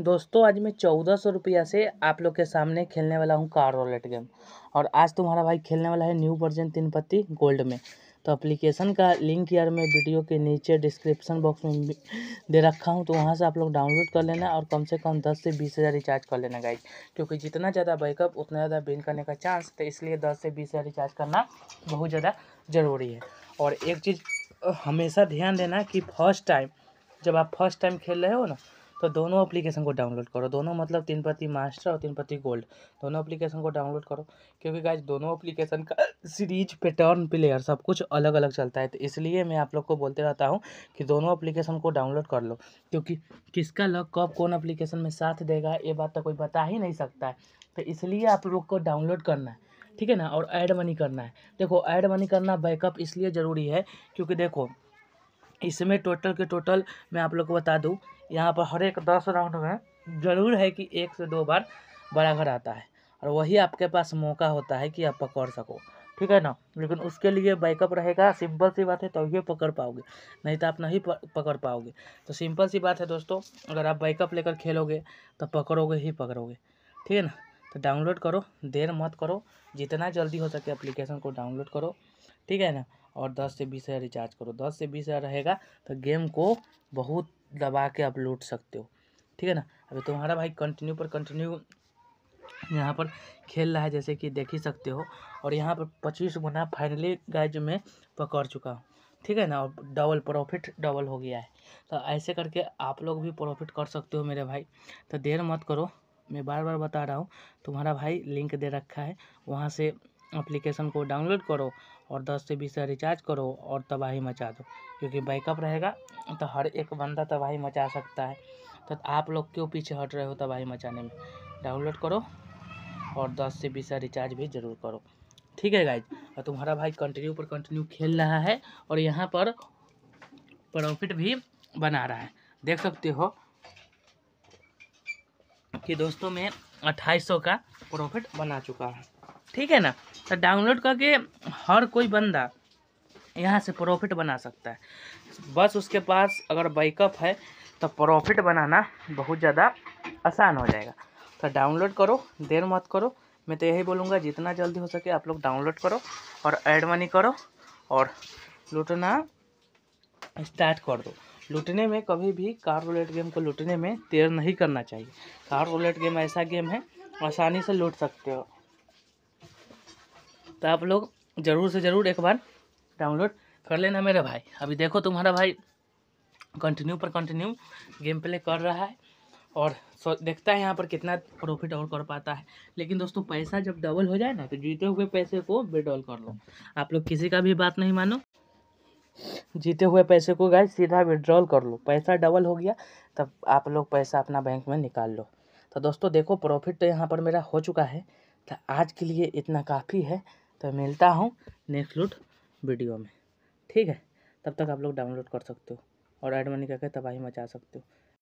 दोस्तों आज मैं चौदह सौ रुपया से आप लोग के सामने खेलने वाला हूँ कार रोलेट गेम और आज तुम्हारा भाई खेलने वाला है न्यू वर्जन तीन पत्ती गोल्ड में तो अप्लीकेशन का लिंक यार मैं वीडियो के नीचे डिस्क्रिप्शन बॉक्स में दे रखा हूँ तो वहाँ से आप लोग डाउनलोड कर लेना और कम से कम दस से बीस हज़ार रिचार्ज कर लेना गाइज क्योंकि जितना ज़्यादा बैकअप उतना ज़्यादा बिन करने का चांस तो इसलिए दस से बीस हज़ार रिचार्ज करना बहुत ज़्यादा ज़रूरी है और एक चीज़ हमेशा ध्यान देना कि फर्स्ट टाइम जब आप फर्स्ट टाइम खेल रहे हो ना तो दोनों एप्लीकेशन को डाउनलोड करो दोनों मतलब तीन पत्ती मास्टर और तीन पत्ती गोल्ड दोनों एप्लीकेशन को डाउनलोड करो क्योंकि गाइज दोनों एप्लीकेशन का सीरीज पैटर्न प्लेयर सब कुछ अलग अलग चलता है तो इसलिए मैं आप लोग को बोलते रहता हूँ कि दोनों एप्लीकेशन को डाउनलोड कर लो क्योंकि किसका लग कब कौन अप्लीकेशन में साथ देगा ये बात तो कोई बता ही नहीं सकता है तो इसलिए आप लोग को डाउनलोड करना है ठीक है ना और ऐड मनी करना है देखो ऐड मनी करना बैकअप इसलिए ज़रूरी है क्योंकि देखो इसमें टोटल के टोटल मैं आप लोग को बता दूँ यहाँ पर हर एक दस राउंड में ज़रूर है कि एक से दो बार बड़ा घर आता है और वही आपके पास मौका होता है कि आप पकड़ सको ठीक है ना लेकिन उसके लिए बैकअप रहेगा सिंपल सी बात है तभी तो ये पकड़ पाओगे नहीं तो आप नहीं पकड़ पाओगे तो सिंपल सी बात है दोस्तों अगर आप बैकअप लेकर खेलोगे तो पकड़ोगे ही पकड़ोगे ठीक है ना तो डाउनलोड करो देर मत करो जितना जल्दी हो सके एप्लीकेशन को डाउनलोड करो ठीक है ना और दस से बीस हज़ार रिचार्ज करो दस से बीस हज़ार रहेगा तो गेम को बहुत दबा के आप लूट सकते हो ठीक है ना अभी तुम्हारा भाई कंटिन्यू पर कंटिन्यू यहाँ पर खेल रहा है जैसे कि देख ही सकते हो और यहाँ पर पच्चीस गुना फाइनली जो में पकड़ चुका हूँ ठीक है ना और डबल प्रॉफिट डबल हो गया है तो ऐसे करके आप लोग भी प्रॉफिट कर सकते हो मेरे भाई तो देर मत करो मैं बार बार बता रहा हूँ तुम्हारा भाई लिंक दे रखा है वहाँ से एप्लीकेशन को डाउनलोड करो और दस से बीस रिचार्ज करो और तबाही मचा दो क्योंकि बैकअप रहेगा तो हर एक बंदा तबाही मचा सकता है तो आप लोग क्यों पीछे हट रहे हो तबाही मचाने में डाउनलोड करो और दस से बीस रिचार्ज भी ज़रूर करो ठीक है गाइज और तुम्हारा भाई कंटिन्यू पर कंटिन्यू खेल रहा है और यहाँ पर प्रॉफिट भी बना रहा है देख सकते हो कि दोस्तों में अट्ठाईस सौ का प्रॉफिट बना चुका है ठीक है ना तो डाउनलोड करके हर कोई बंदा यहाँ से प्रॉफिट बना सकता है बस उसके पास अगर बैकअप है तो प्रॉफिट बनाना बहुत ज़्यादा आसान हो जाएगा तो डाउनलोड करो देर मत करो मैं तो यही बोलूँगा जितना जल्दी हो सके आप लोग डाउनलोड करो और ऐड मनी करो और लूटना स्टार्ट कर दो लूटने में कभी भी कार रोलेट गेम को लूटने में देर नहीं करना चाहिए कार रोलेट गेम ऐसा गेम है आसानी से लूट सकते हो तो आप लोग ज़रूर से ज़रूर एक बार डाउनलोड कर लेना मेरे भाई अभी देखो तुम्हारा भाई कंटिन्यू पर कंटिन्यू गेम प्ले कर रहा है और देखता है यहाँ पर कितना प्रॉफिट और कर पाता है लेकिन दोस्तों पैसा जब डबल हो जाए ना तो जीते हुए पैसे को विड्रॉल कर लो आप लोग किसी का भी बात नहीं मानो जीते हुए पैसे को गाय सीधा विड्रॉल कर लो पैसा डबल हो गया तब आप लोग पैसा अपना बैंक में निकाल लो तो दोस्तों देखो प्रॉफिट तो यहाँ पर मेरा हो चुका है तो आज के लिए इतना काफ़ी है तो मिलता हूँ नेक्स्ट लूट वीडियो में ठीक है तब तक आप लोग डाउनलोड कर सकते हो और एड मनी करके तबाही मचा सकते हो